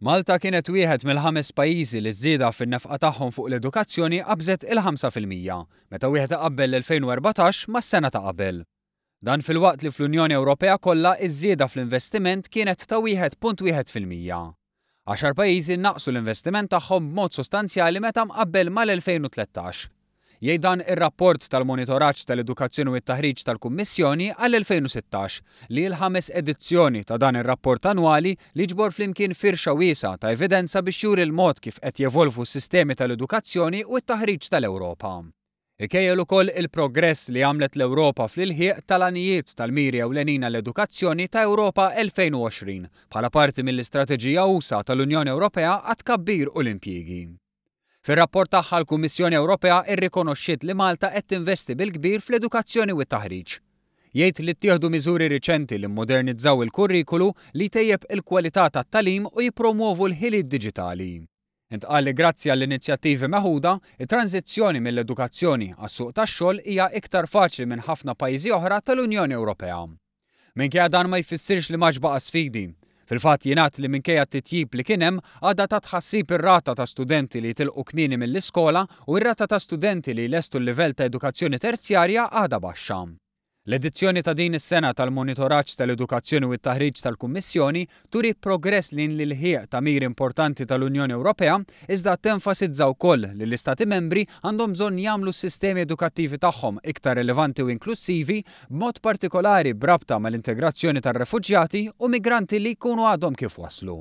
Malta kienet wieħed mill-ħames pajjiżi li żieda fin-nefqa tagħhom fuq l-edukazzjoni qabżet il-5% meta wieħed qabel l-2014 mas-sena ta' qabel. Dan fil-waqt li fl-Unjoni Ewropea kollha iż-żieda fl-investiment kienet ta' 1.1%. Għaxar pajjiżi naqsu l-investiment tagħhom b'mod sostanzjali meta mqabbel mal-2013 jgħid dan ir-rapport tal-monitoraġġ tal-edukazzjoni u t-taħriġ tal-Kummissjoni għall-2016 li l-ħames edizzjoni ta' dan ir-rapport annwali li ġbor flimkien firxa wiesa ta' evidenza biex juri l-mod kif qed jevolvu s-sistemi tal-edukazzjoni u t-taħriġ tal-Ewropa. Ikejjel ukoll il-progress li għamlet l-Ewropa fl-ilħieq tal-anijiet tal-miri ewlenina l-edukazzjoni ta' Ewropa 2020 bħala parti mill-istrateġija USA tal-Unjoni Ewropea għat kabbir u l-impjigi. Fir-rapport tagħha l-Kummissjoni Ewropea irrikonoxxiet li Malta qed tinvesti bil-kbir fl-edukazzjoni u t-taħriġ. Jgħid li ttieħdu miżuri riċenti li mmodernizzaw il-kurrikulu li tejjeb il-kwalità tat-talim u jipromuovu l-ħiliet diġitali. Intqal li grazzi għall-inizjattivi meħuda, it-tranzizzjoni mill-edukazzjoni għas suq tax-xogħol hija iktar faċli minn ħafna pajjiżi oħra tal-Unjoni Ewropea. Minkejja dan ma jfissirx li maġbaqa sfidi, Fil-fatt jingħad li minkejja t-titjib li kien hemm għadha ta' tħassib ir-rata ta' studenti li tilqu kmieni mill-iskola u r-rata ta' studenti li lestu l-livell ta' edukazzjoni terzjarja għadha baxxa. L-edizzjoni ta' din is-sena tal-monitoraġġ tal-edukazzjoni u t-taħriġ tal-Kummissjoni turi progress lin lil ħieq ta' mir importanti tal-Unjoni Ewropea iżda tenfasizza wkoll li l-Istati membri għandhom bżonn jagħmlu s-sistemi edukattivi tagħhom iktar rilevanti u inklusivi b'mod partikolari brabta mal-integrazzjoni tar-refuġjati u migranti li jkunu għadhom kif waslu.